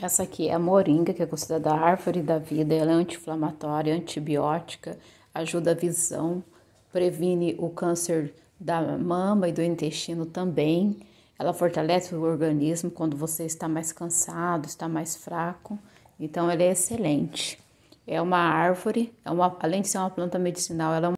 Essa aqui é a moringa, que é considerada a árvore da vida. Ela é anti-inflamatória, antibiótica, ajuda a visão, previne o câncer da mama e do intestino também. Ela fortalece o organismo quando você está mais cansado, está mais fraco. Então, ela é excelente. É uma árvore, é uma, além de ser uma planta medicinal, ela é uma